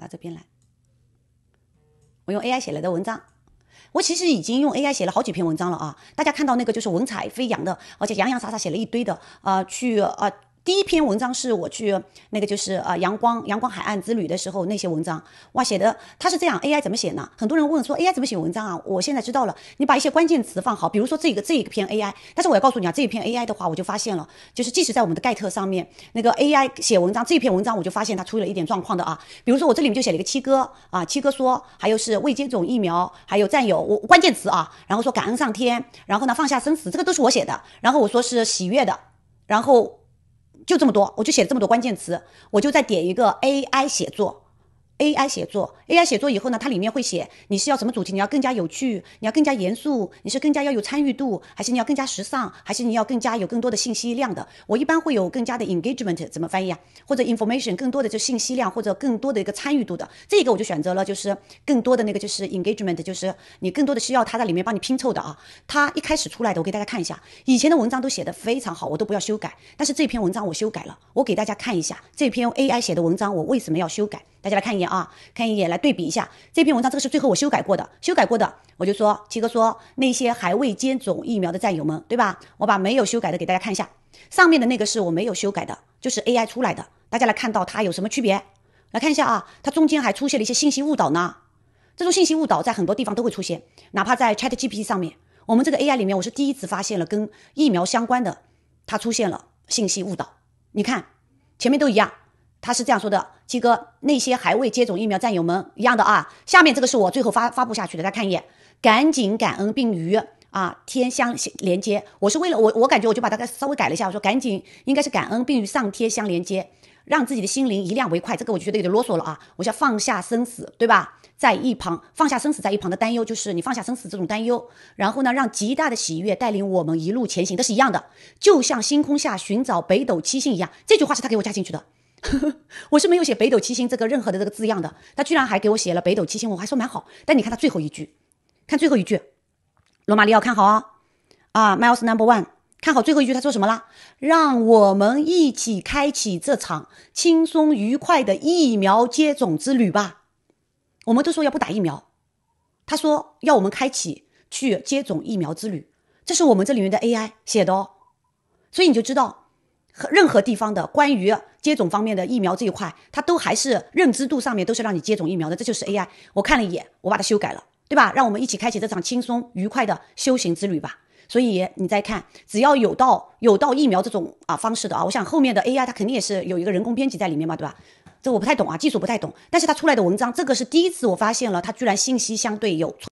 拿这边来，我用 AI 写了的文章，我其实已经用 AI 写了好几篇文章了啊！大家看到那个就是文采飞扬的，而且洋洋洒洒写了一堆的啊，去啊。第一篇文章是我去那个就是啊阳光阳光海岸之旅的时候那些文章哇写的他是这样 AI 怎么写呢？很多人问说 AI 怎么写文章啊？我现在知道了，你把一些关键词放好，比如说这个这一篇 AI，但是我要告诉你啊，这一篇 AI 的话，我就发现了，就是即使在我们的盖特上面那个 AI 写文章这篇文章，我就发现它出了一点状况的啊。比如说我这里面就写了一个七哥啊，七哥说还有是未接种疫苗，还有战友我关键词啊，然后说感恩上天，然后呢放下生死，这个都是我写的，然后我说是喜悦的，然后。就这么多，我就写这么多关键词，我就再点一个 AI 写作。AI 写作，AI 写作以后呢，它里面会写你是要什么主题？你要更加有趣，你要更加严肃，你是更加要有参与度，还是你要更加时尚，还是你要更加有更多的信息量的？我一般会有更加的 engagement，怎么翻译啊？或者 information 更多的就信息量，或者更多的一个参与度的。这个我就选择了，就是更多的那个就是 engagement，就是你更多的需要它在里面帮你拼凑的啊。它一开始出来的我给大家看一下，以前的文章都写的非常好，我都不要修改。但是这篇文章我修改了，我给大家看一下这篇 AI 写的文章我为什么要修改。大家来看一眼啊，看一眼来对比一下这篇文章，这个是最后我修改过的，修改过的我就说七哥说那些还未接种疫苗的战友们，对吧？我把没有修改的给大家看一下，上面的那个是我没有修改的，就是 AI 出来的。大家来看到它有什么区别？来看一下啊，它中间还出现了一些信息误导呢。这种信息误导在很多地方都会出现，哪怕在 ChatGPT 上面，我们这个 AI 里面，我是第一次发现了跟疫苗相关的，它出现了信息误导。你看前面都一样，他是这样说的。七哥，那些还未接种疫苗战友们一样的啊。下面这个是我最后发发布下去的，大家看一眼，赶紧感恩并与啊天相连接。我是为了我，我感觉我就把它稍微改了一下，我说赶紧应该是感恩并与上天相连接，让自己的心灵一亮为快。这个我就觉得有点啰嗦了啊，我想放下生死，对吧？在一旁放下生死，在一旁的担忧，就是你放下生死这种担忧，然后呢，让极大的喜悦带领我们一路前行，这是一样的，就像星空下寻找北斗七星一样。这句话是他给我加进去的。我是没有写北斗七星这个任何的这个字样的，他居然还给我写了北斗七星，我还说蛮好。但你看他最后一句，看最后一句，罗马里奥看好啊，啊，Myos number one，看好最后一句，他说什么了？让我们一起开启这场轻松愉快的疫苗接种之旅吧。我们都说要不打疫苗，他说要我们开启去接种疫苗之旅，这是我们这里面的 AI 写的哦，所以你就知道。任何地方的关于接种方面的疫苗这一块，它都还是认知度上面都是让你接种疫苗的，这就是 AI。我看了一眼，我把它修改了，对吧？让我们一起开启这场轻松愉快的修行之旅吧。所以你再看，只要有到有到疫苗这种啊方式的啊，我想后面的 AI 它肯定也是有一个人工编辑在里面嘛，对吧？这我不太懂啊，技术不太懂，但是它出来的文章，这个是第一次我发现了，它居然信息相对有。